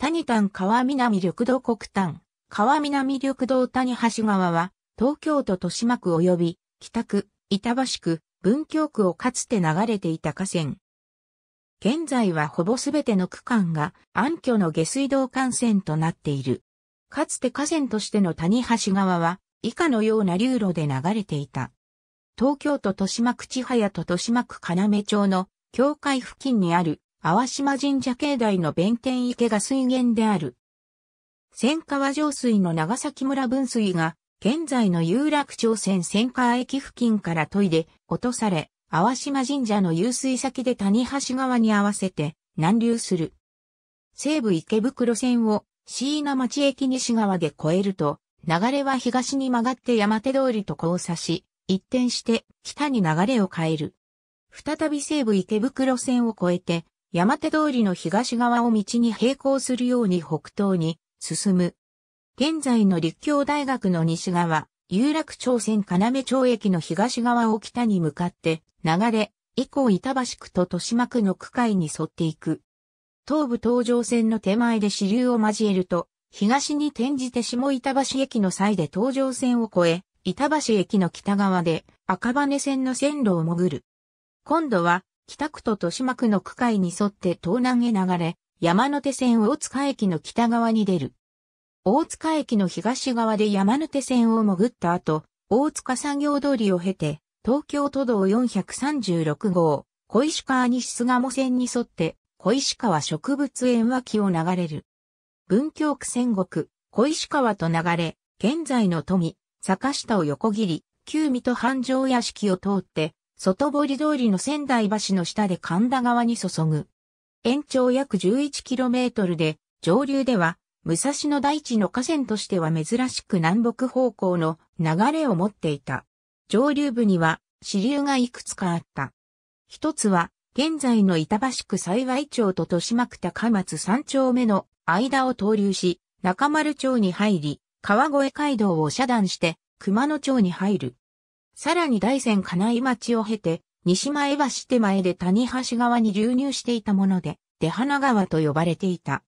谷丹川南緑道国丹、川南緑道谷橋川は、東京都豊島区及び、北区、板橋区、文京区をかつて流れていた河川。現在はほぼすべての区間が暗渠の下水道幹線となっている。かつて河川としての谷橋川は以下のような流路で流れていた。東京都豊島区千早と豊島区金目町の境界付近にある淡島神社境内の弁天池が水源である。千川上水の長崎村分水が、現在の有楽町線千川駅付近から研いで落とされ、淡島神社の遊水先で谷橋川に合わせて南流する。西武池袋線を椎名町駅西側で越えると、流れは東に曲がって山手通りと交差し、一転して北に流れを変える。再び西武池袋線を越えて山手通りの東側を道に並行するように北東に進む。現在の立教大学の西側、有楽町線金目町駅の東側を北に向かって、流れ、以降板橋区と豊島区の区界に沿っていく。東武東上線の手前で支流を交えると、東に転じて下板橋駅の際で東上線を越え、板橋駅の北側で赤羽線の線路を潜る。今度は北区と豊島区の区界に沿って東南へ流れ、山手線大塚駅の北側に出る。大塚駅の東側で山手線を潜った後、大塚産業通りを経て、東京都道436号、小石川西巣鴨線に沿って、小石川植物園脇を流れる。文京区戦国、小石川と流れ、現在の富、坂下を横切り、旧水戸繁盛屋敷を通って、外堀通りの仙台橋の下で神田川に注ぐ。延長約 11km で、上流では、武蔵野大地の河川としては珍しく南北方向の流れを持っていた。上流部には支流がいくつかあった。一つは、現在の板橋区幸町と豊島区高松三丁目の間を投流し、中丸町に入り、川越街道を遮断して熊野町に入る。さらに大山金井町を経て、西前橋手前で谷橋川に流入していたもので、出花川と呼ばれていた。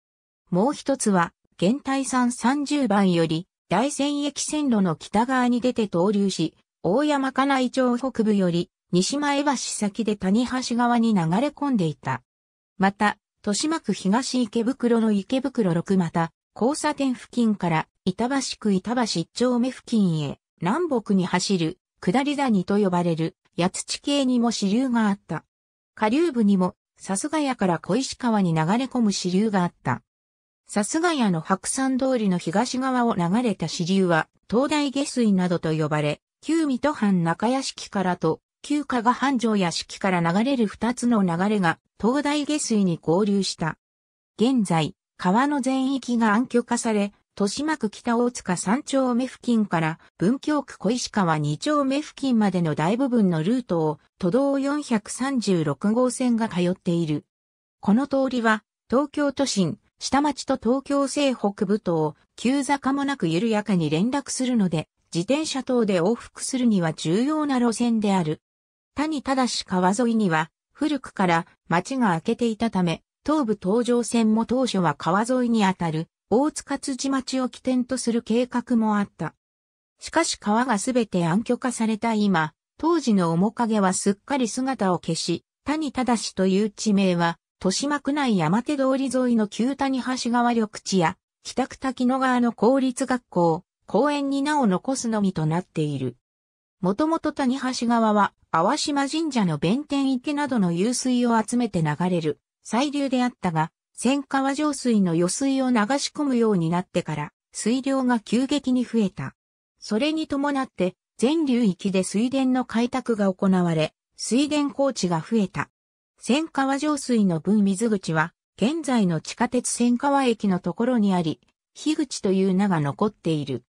もう一つは、現代山30番より、大山駅線路の北側に出て投流し、大山金井町北部より、西前橋先で谷橋側に流れ込んでいた。また、豊島区東池袋の池袋六股、交差点付近から、板橋区板橋1丁目付近へ、南北に走る下り谷と呼ばれる八土系にも支流があった。下流部にも、さすが谷から小石川に流れ込む支流があった。さすが谷の白山通りの東側を流れた支流は、東大下水などと呼ばれ、旧水戸藩中屋敷からと、旧加賀藩城屋敷から流れる二つの流れが、東大下水に合流した。現在、川の全域が暗渠化され、豊島区北大塚3丁目付近から文京区小石川2丁目付近までの大部分のルートを都道436号線が通っている。この通りは東京都心、下町と東京西北部とを急坂もなく緩やかに連絡するので、自転車等で往復するには重要な路線である。谷正し川沿いには古くから町が開けていたため、東武東上線も当初は川沿いにあたる大塚辻町を起点とする計画もあった。しかし川がすべて暗渠化された今、当時の面影はすっかり姿を消し、谷正という地名は、豊島区内山手通り沿いの旧谷橋川緑地や、北区滝野川の公立学校、公園に名を残すのみとなっている。もともと谷橋川は、淡島神社の弁天池などの湧水を集めて流れる、祭流であったが、千川上水の余水を流し込むようになってから、水量が急激に増えた。それに伴って、全流域で水田の開拓が行われ、水田工地が増えた。千川上水の分水口は、現在の地下鉄千川駅のところにあり、樋口という名が残っている。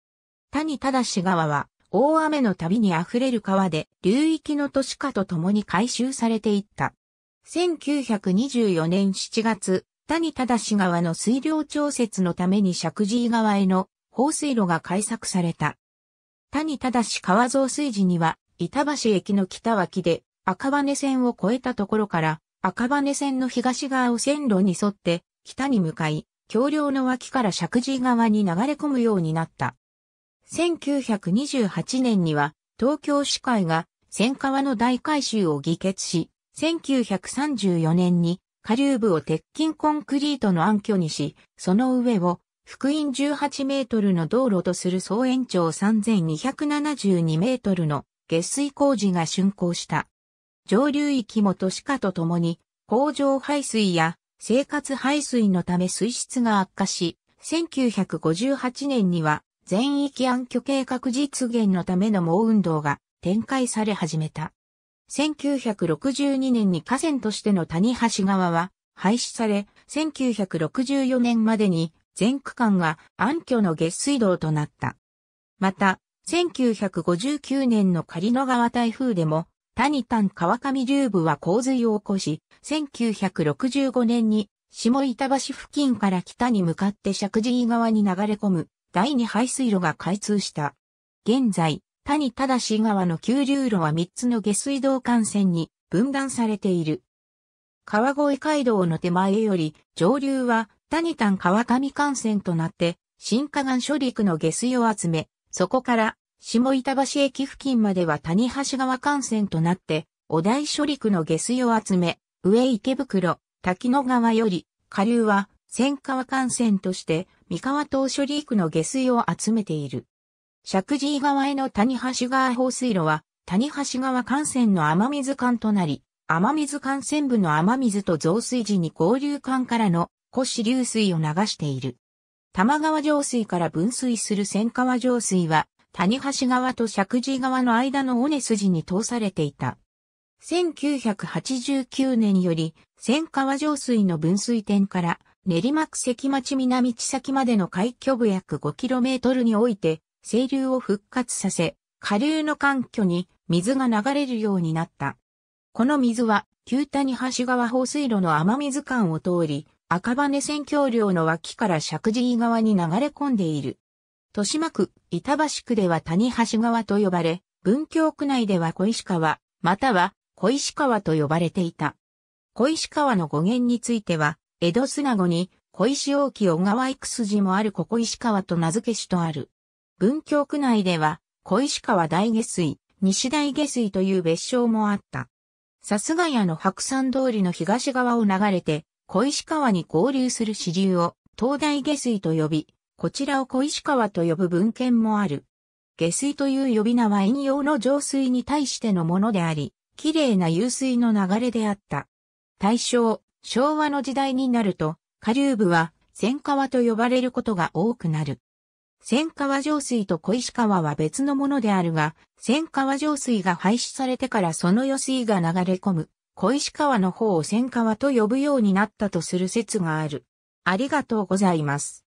谷正川は、大雨の度に溢れる川で、流域の都市化と共に改修されていった。1924年7月、谷忠川の水量調節のために石神井川への放水路が開削された。谷忠川増水時には、板橋駅の北脇で赤羽線を越えたところから、赤羽線の東側を線路に沿って北に向かい、橋梁の脇から石神井川に流れ込むようになった。1928年には東京市会が千川の大改修を議決し、1934年に下流部を鉄筋コンクリートの暗渠にし、その上を福音18メートルの道路とする総延長3272メートルの下水工事が竣工した。上流域も都市化とともに、工場排水や生活排水のため水質が悪化し、1958年には全域暗渠計画実現のための猛運動が展開され始めた。1962年に河川としての谷橋川は廃止され、1964年までに全区間が暗渠の下水道となった。また、1959年の狩野川台風でも、谷丹川上流部は洪水を起こし、1965年に下板橋付近から北に向かって石神井川に流れ込む第二排水路が開通した。現在、谷正川の急流路は3つの下水道幹線に分断されている。川越街道の手前より上流は谷丹川上幹線となって新河岸理陸の下水を集め、そこから下板橋駅付近までは谷橋川幹線となってお台理陸の下水を集め、上池袋、滝野川より下流は千川幹線として三河東理陸の下水を集めている。石神井川への谷橋川放水路は、谷橋川幹線の雨水管となり、雨水幹線部の雨水と増水時に合流管からの古市流水を流している。玉川上水から分水する千川上水は、谷橋川と石神井川の間の尾根筋に通されていた。1989年より、千川上水の分水点から、練馬区関町南地先までの海峡部約 5km において、清流を復活させ、下流の環境に水が流れるようになった。この水は、旧谷橋川放水路の雨水間を通り、赤羽線橋梁の脇から石神井川に流れ込んでいる。豊島区、板橋区では谷橋川と呼ばれ、文京区内では小石川、または小石川と呼ばれていた。小石川の語源については、江戸砂子に小石大き小川幾筋もあるここ石川と名付けしとある。文京区内では、小石川大下水、西大下水という別称もあった。さすが屋の白山通りの東側を流れて、小石川に合流する支流を、東大下水と呼び、こちらを小石川と呼ぶ文献もある。下水という呼び名は引用の浄水に対してのものであり、綺麗な湧水の流れであった。大正、昭和の時代になると、下流部は、千川と呼ばれることが多くなる。千川上水と小石川は別のものであるが、千川上水が廃止されてからその余水が流れ込む、小石川の方を千川と呼ぶようになったとする説がある。ありがとうございます。